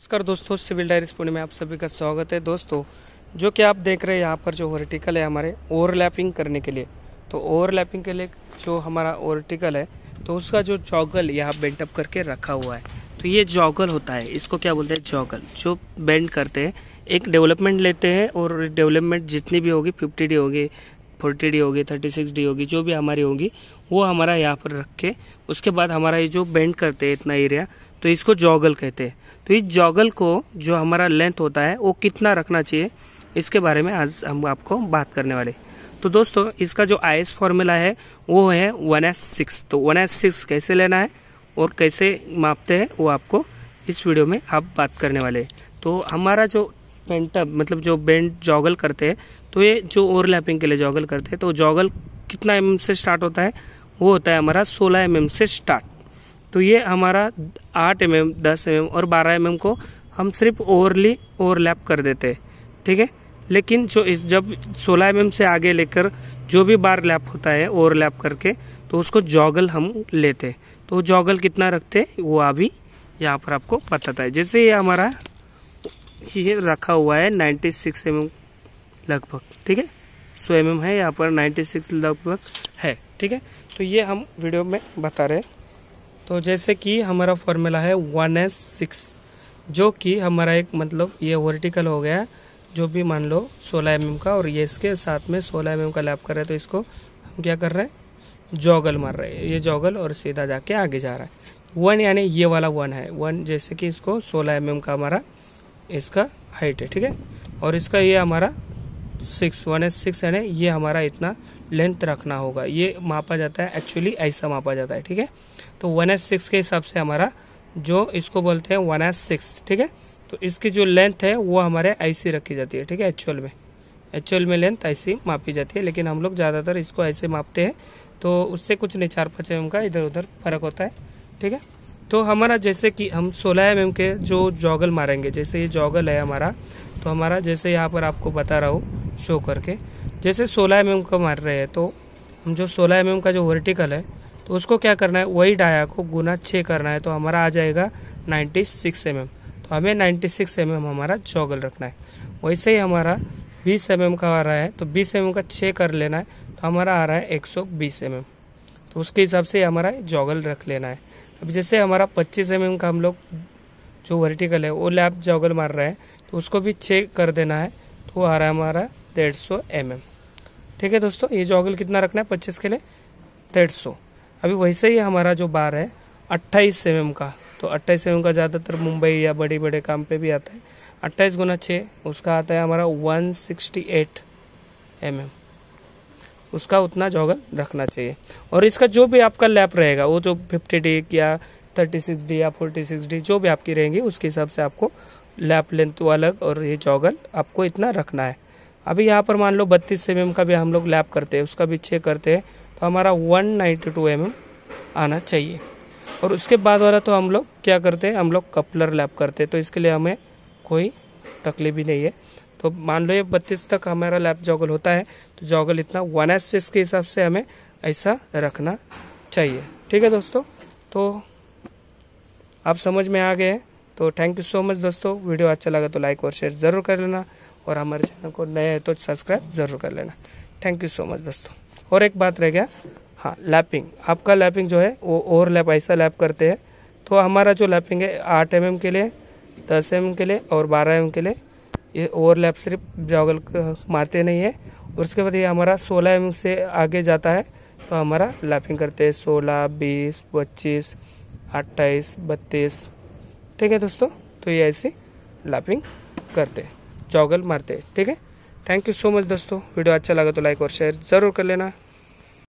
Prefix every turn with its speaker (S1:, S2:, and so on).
S1: नमस्कार दोस्तों civil diary Pune में आप सभी का स्वागत है दोस्तों जो कि आप देख रहे हैं यहाँ पर जो वर्टिकल है हमारे ओवरलैपिंग करने के लिए तो ओवरलैपिंग के लिए जो हमारा वर्टिकल है तो उसका जो जॉगल यहाँ बेंट अप करके रखा हुआ है तो ये जॉगल होता है इसको क्या बोलते हैं जॉगल जो बेंड करते हैं एक डेवलपमेंट लेते हैं और डेवलपमेंट जितनी भी होगी फिफ्टी डी होगी फोर्टी डी होगी थर्टी सिक्स डी होगी जो भी हमारी होगी वो हमारा यहाँ पर रख के उसके बाद हमारा ये जो बेंड करते हैं इतना एरिया तो इसको जॉगल कहते हैं तो इस जॉगल को जो हमारा लेंथ होता है वो कितना रखना चाहिए इसके बारे में आज हम आपको बात करने वाले तो दोस्तों इसका जो आई एस फॉर्मूला है वो है वन एस सिक्स तो वन एस सिक्स कैसे लेना है और कैसे मापते हैं वो आपको इस वीडियो में आप बात करने वाले तो हमारा जो पेंटअप मतलब जो बेंड जॉगल करते हैं तो ये जो ओवरलैपिंग के लिए जॉगल करते हैं तो जॉगल कितना एम एम से स्टार्ट होता है वो होता है हमारा सोलह एम से स्टार्ट तो ये हमारा आठ एम एम दस एम एम और बारह एम एम को हम सिर्फ ओवरली ओवरलैप कर देते हैं ठीक है लेकिन जो इस जब 16 एम mm से आगे लेकर जो भी बार लैप होता है ओवरलैप करके तो उसको जॉगल हम लेते हैं तो जॉगल कितना रखते हैं वो अभी यहाँ पर आपको बताता है जैसे ये हमारा ये रखा हुआ है 96 सिक्स mm लगभग ठीक है सौ एम है यहाँ पर 96 लगभग है ठीक है तो ये हम वीडियो में बता रहे हैं तो जैसे कि हमारा फॉर्मूला है वन एस सिक्स जो कि हमारा एक मतलब ये वर्टिकल हो गया जो भी मान लो 16 एम mm का और ये इसके साथ में 16 एम mm का लैप कर रहे हैं तो इसको हम क्या कर रहे हैं जॉगल मार रहे हैं ये जॉगल और सीधा जाके आगे जा रहा है वन यानी ये वाला वन है वन जैसे कि इसको 16 एम mm का हमारा इसका हाइट है ठीक है और इसका ये हमारा six one S six N ये हमारा इतना लेंथ रखना होगा ये मापा जाता है एक्चुअली ऐसा मापा जाता है ठीक है तो वन एस सिक्स के हिसाब से हमारा जो इसको बोलते हैं वन एस सिक्स ठीक है तो इसकी जो लेंथ है वो हमारे ऐसी रखी जाती है ठीक है एक्चुअल में एक्चुअल में लेंथ ऐसी मापी जाती है लेकिन हम लोग ज़्यादातर इसको ऐसे मापते हैं तो उससे कुछ नहीं चार पाँच एम का इधर उधर फर्क होता है ठीक है तो हमारा जैसे कि हम 16 एम के जो जॉगल मारेंगे जैसे ये जॉगल है हमारा तो हमारा जैसे यहाँ पर आपको बता रहा हूँ शो करके जैसे 16 एम का मार रहे हैं तो हम जो 16 एम का जो वर्टिकल है तो उसको क्या करना है वही डाया को गुना छः करना है तो हमारा आ जाएगा 96 सिक्स mm. तो हमें 96 सिक्स mm हमारा जॉगल रखना है वैसे ही हमारा 20 एम mm का आ रहा है तो 20 एम mm का छः कर लेना है तो हमारा आ रहा है 120 एम mm. तो उसके हिसाब से हमारा जॉगल रख लेना है अब जैसे हमारा 25 एम mm का हम लोग जो वर्टिकल है वो लैप जॉगल मार रहा है तो उसको भी छः कर देना है तो आ रहा है हमारा डेढ़ सौ एम एम ठीक है दोस्तों ये जॉगल कितना रखना है पच्चीस के लिए डेढ़ सौ अभी वैसे ही हमारा जो बार है अट्ठाईस एम का तो अट्ठाईस एम का ज़्यादातर मुंबई या बड़े बड़े काम पे भी आता है अट्ठाईस गुना छः उसका आता है हमारा वन सिक्सटी एट एम उसका उतना जॉगल रखना चाहिए और इसका जो भी आपका लैप रहेगा वो जो फिफ्टी डी या थर्टी सिक्स डी या फोर्टी सिक्स डी जो भी आपकी रहेंगी उसके हिसाब से आपको लैप लेंथ वाला और ये जॉगल आपको इतना रखना है अभी यहाँ पर मान लो बत्तीस एम का भी हम लोग लैप करते हैं उसका भी चेक करते हैं तो हमारा वन नाइन्टी टू एम आना चाहिए और उसके बाद वाला तो हम लोग क्या करते हैं हम लोग कपलर लैप करते हैं तो इसके लिए हमें कोई तकलीफ ही नहीं है तो मान लो ये बत्तीस तक हमारा लैप जॉगल होता है तो जॉगल इतना वन एस सिक्स के हिसाब से हमें ऐसा रखना चाहिए ठीक है दोस्तों तो आप समझ में आ गए हैं तो थैंक यू सो मच दोस्तों वीडियो अच्छा लगा तो लाइक और शेयर ज़रूर कर लेना और हमारे चैनल को नए है तो सब्सक्राइब ज़रूर कर लेना थैंक यू सो मच दोस्तों और एक बात रह गया हाँ लैपिंग आपका लैपिंग जो है वो ओवर लैप ऐसा लैप करते हैं तो हमारा जो लैपिंग है आठ एम के लिए दस एम के लिए और बारह एम के लिए ये ओवर लैप सिर्फ जॉगल मारते नहीं है और उसके बाद ये हमारा सोलह एम से आगे जाता है तो हमारा लैपिंग करते हैं सोलह बीस पच्चीस अट्ठाईस बत्तीस ठीक है दोस्तों तो ये ऐसी लैपिंग करते चौगल मारते ठीक है थैंक यू सो मच दोस्तों वीडियो अच्छा लगा तो लाइक और शेयर ज़रूर कर लेना